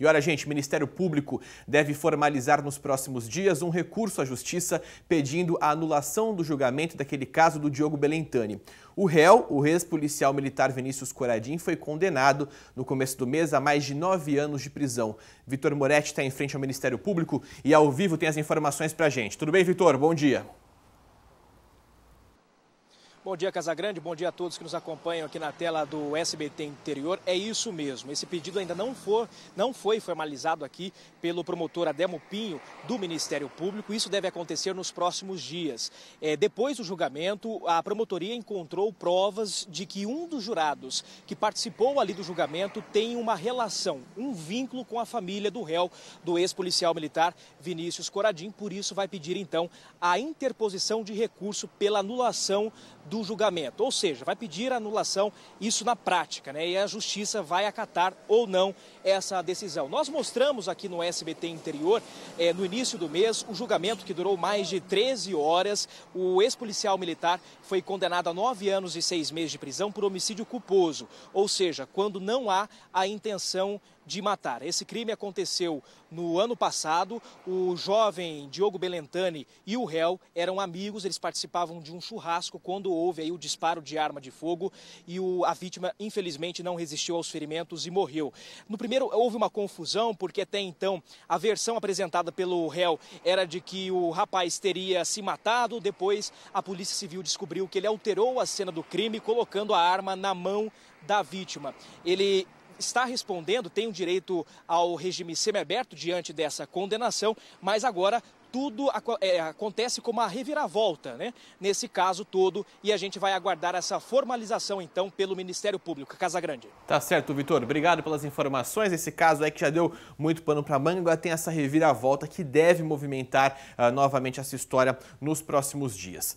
E olha, gente, o Ministério Público deve formalizar nos próximos dias um recurso à Justiça pedindo a anulação do julgamento daquele caso do Diogo Belentani. O réu, o ex-policial militar Vinícius Coradim, foi condenado no começo do mês a mais de nove anos de prisão. Vitor Moretti está em frente ao Ministério Público e ao vivo tem as informações para a gente. Tudo bem, Vitor? Bom dia. Bom dia, Casagrande. Bom dia a todos que nos acompanham aqui na tela do SBT Interior. É isso mesmo. Esse pedido ainda não, for, não foi formalizado aqui pelo promotor Ademo Pinho do Ministério Público. Isso deve acontecer nos próximos dias. É, depois do julgamento, a promotoria encontrou provas de que um dos jurados que participou ali do julgamento tem uma relação, um vínculo com a família do réu, do ex-policial militar Vinícius Coradim. Por isso, vai pedir então a interposição de recurso pela anulação do do julgamento, ou seja, vai pedir anulação, isso na prática, né? E a justiça vai acatar ou não essa decisão. Nós mostramos aqui no SBT Interior, eh, no início do mês, o julgamento que durou mais de 13 horas. O ex-policial militar foi condenado a nove anos e seis meses de prisão por homicídio culposo, ou seja, quando não há a intenção de matar. Esse crime aconteceu no ano passado. O jovem Diogo Belentani e o réu eram amigos, eles participavam de um churrasco quando houve aí o disparo de arma de fogo e o, a vítima, infelizmente, não resistiu aos ferimentos e morreu. No primeiro, houve uma confusão, porque até então a versão apresentada pelo réu era de que o rapaz teria se matado, depois a Polícia Civil descobriu que ele alterou a cena do crime, colocando a arma na mão da vítima. Ele está respondendo, tem o direito ao regime semiaberto diante dessa condenação, mas agora tudo é, acontece como a reviravolta, né? Nesse caso todo, e a gente vai aguardar essa formalização, então, pelo Ministério Público. Casa Grande. Tá certo, Vitor. Obrigado pelas informações. Esse caso é que já deu muito pano para manga, agora tem essa reviravolta que deve movimentar uh, novamente essa história nos próximos dias.